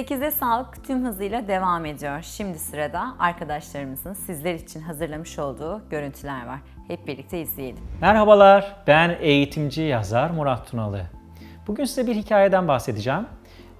8'de sağlık tüm hızıyla devam ediyor. Şimdi sırada arkadaşlarımızın sizler için hazırlamış olduğu görüntüler var. Hep birlikte izleyelim. Merhabalar, ben eğitimci yazar Murat Tunalı. Bugün size bir hikayeden bahsedeceğim.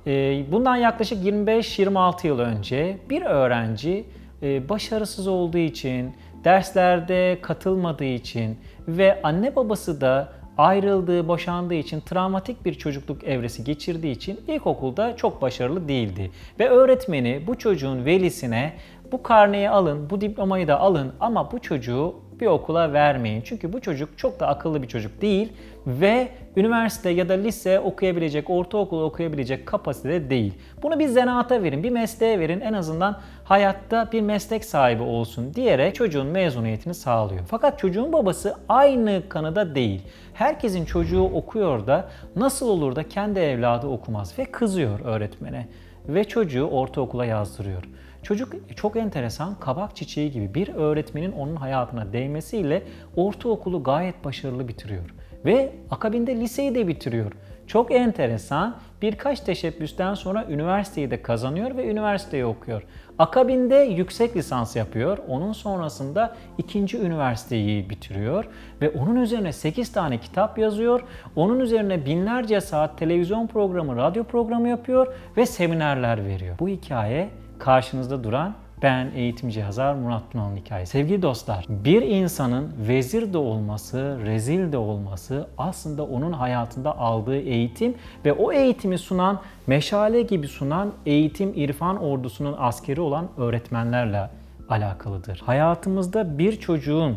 Ee, bundan yaklaşık 25-26 yıl önce bir öğrenci e, başarısız olduğu için, derslerde katılmadığı için ve anne babası da ayrıldığı, boşandığı için travmatik bir çocukluk evresi geçirdiği için ilkokulda çok başarılı değildi. Ve öğretmeni bu çocuğun velisine bu karneyi alın, bu diplomayı da alın ama bu çocuğu bir okula vermeyin. Çünkü bu çocuk çok da akıllı bir çocuk değil ve üniversite ya da lise okuyabilecek, ortaokul okuyabilecek kapasitede değil. Bunu bir zanaata verin, bir mesleğe verin en azından hayatta bir meslek sahibi olsun diyerek çocuğun mezuniyetini sağlıyor. Fakat çocuğun babası aynı kanıda değil. Herkesin çocuğu okuyor da nasıl olur da kendi evladı okumaz ve kızıyor öğretmene ve çocuğu ortaokula yazdırıyor. Çocuk çok enteresan kabak çiçeği gibi bir öğretmenin onun hayatına değmesiyle ortaokulu gayet başarılı bitiriyor. Ve akabinde liseyi de bitiriyor. Çok enteresan. Birkaç teşebbüsten sonra üniversiteyi de kazanıyor ve üniversiteyi okuyor. Akabinde yüksek lisans yapıyor. Onun sonrasında ikinci üniversiteyi bitiriyor ve onun üzerine 8 tane kitap yazıyor. Onun üzerine binlerce saat televizyon programı, radyo programı yapıyor ve seminerler veriyor. Bu hikaye karşınızda duran ben eğitimci yazar Murat Tunal'ın hikayesi. Sevgili dostlar, bir insanın vezir de olması, rezil de olması aslında onun hayatında aldığı eğitim ve o eğitimi sunan, meşale gibi sunan eğitim irfan ordusunun askeri olan öğretmenlerle alakalıdır. Hayatımızda bir çocuğun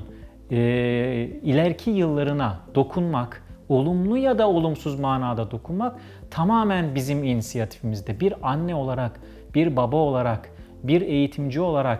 e, ileriki yıllarına dokunmak, olumlu ya da olumsuz manada dokunmak tamamen bizim inisiyatifimizde. Bir anne olarak, bir baba olarak, bir eğitimci olarak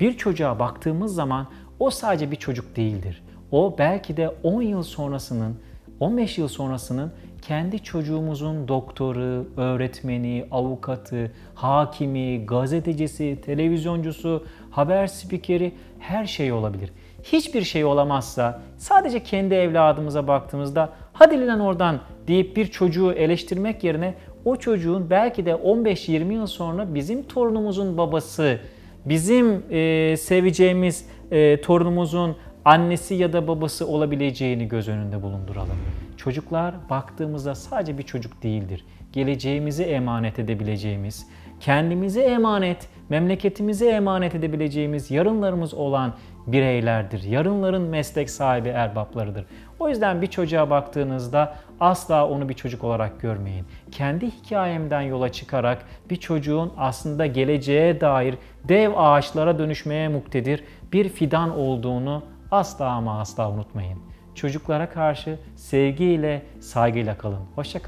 bir çocuğa baktığımız zaman o sadece bir çocuk değildir. O belki de 10 yıl sonrasının, 15 yıl sonrasının kendi çocuğumuzun doktoru, öğretmeni, avukatı, hakimi, gazetecisi, televizyoncusu, haber spikeri her şey olabilir. Hiçbir şey olamazsa sadece kendi evladımıza baktığımızda hadi lan oradan deyip bir çocuğu eleştirmek yerine o çocuğun belki de 15-20 yıl sonra bizim torunumuzun babası, bizim e, seveceğimiz e, torunumuzun annesi ya da babası olabileceğini göz önünde bulunduralım. Çocuklar baktığımızda sadece bir çocuk değildir. Geleceğimizi emanet edebileceğimiz, kendimize emanet, memleketimize emanet edebileceğimiz yarınlarımız olan bireylerdir. Yarınların meslek sahibi erbaplarıdır. O yüzden bir çocuğa baktığınızda asla onu bir çocuk olarak görmeyin. Kendi hikayemden yola çıkarak bir çocuğun aslında geleceğe dair dev ağaçlara dönüşmeye muktedir bir fidan olduğunu asla ama asla unutmayın. Çocuklara karşı sevgiyle, saygıyla kalın. Hoşçakalın.